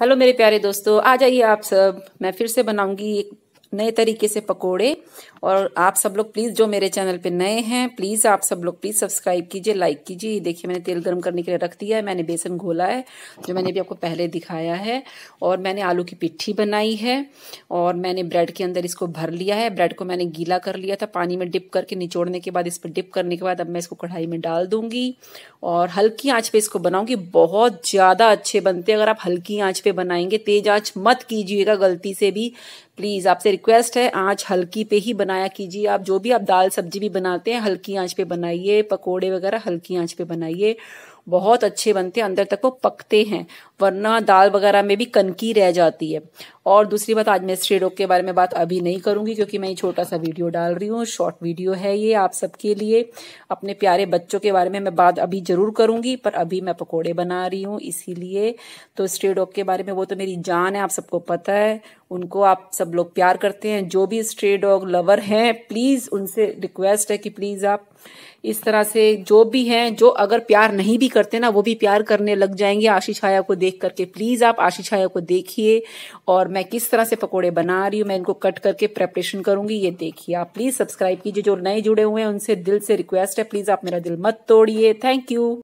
hello मेरे प्यारे दोस्तों आ जाइए आप सब मैं फिर से बनाऊंगी एक नए तरीके से पकोड़े और आप सब लोग प्लीज़ जो मेरे चैनल पे नए हैं प्लीज़ आप सब लोग प्लीज़ सब्सक्राइब कीजिए लाइक कीजिए देखिए मैंने तेल गर्म करने के लिए रख दिया है मैंने बेसन घोला है जो मैंने अभी आपको पहले दिखाया है और मैंने आलू की पिट्ठी बनाई है और मैंने ब्रेड के अंदर इसको भर लिया है ब्रेड को मैंने गीला कर लिया था पानी में डिप करके निचोड़ने के बाद इस पर डिप करने के बाद अब मैं इसको कढ़ाई में डाल दूंगी और हल्की आँच पर इसको बनाऊँगी बहुत ज़्यादा अच्छे बनते हैं अगर आप हल्की आँच पर बनाएंगे तेज आँच मत कीजिएगा गलती से भी प्लीज़ आपसे रिक्वेस्ट है आँच हल्की पे ही बनाया कीजिए आप जो भी आप दाल सब्जी भी बनाते हैं हल्की आंच पे बनाइए पकोड़े वगैरह हल्की आंच पे बनाइए बहुत अच्छे बनते हैं अंदर तक वो पकते हैं वरना दाल वगैरह में भी कनकी रह जाती है और दूसरी बात आज मैं डॉग के बारे में बात अभी नहीं करूंगी क्योंकि मैं छोटा सा वीडियो डाल रही हूँ शॉर्ट वीडियो है ये आप सबके लिए अपने प्यारे बच्चों के बारे में मैं बात अभी जरूर करूंगी पर अभी मैं पकोड़े बना रही हूँ इसीलिए तो डॉग के बारे में वो तो मेरी जान है आप सबको पता है उनको आप सब लोग प्यार करते हैं जो भी स्ट्रे डॉग लवर हैं प्लीज़ उनसे रिक्वेस्ट है कि प्लीज़ आप इस तरह से जो भी हैं जो अगर प्यार नहीं भी करते ना वो भी प्यार करने लग जाएंगे आशीष छाया को देख करके प्लीज़ आप आशीष छाया को देखिए और मैं किस तरह से पकोड़े बना रही हूँ मैं इनको कट करके प्रेपरेशन करूंगी ये देखिए आप प्लीज़ सब्सक्राइब कीजिए जो नए जुड़े हुए हैं उनसे दिल से रिक्वेस्ट है प्लीज़ आप मेरा दिल मत तोड़िए थैंक यू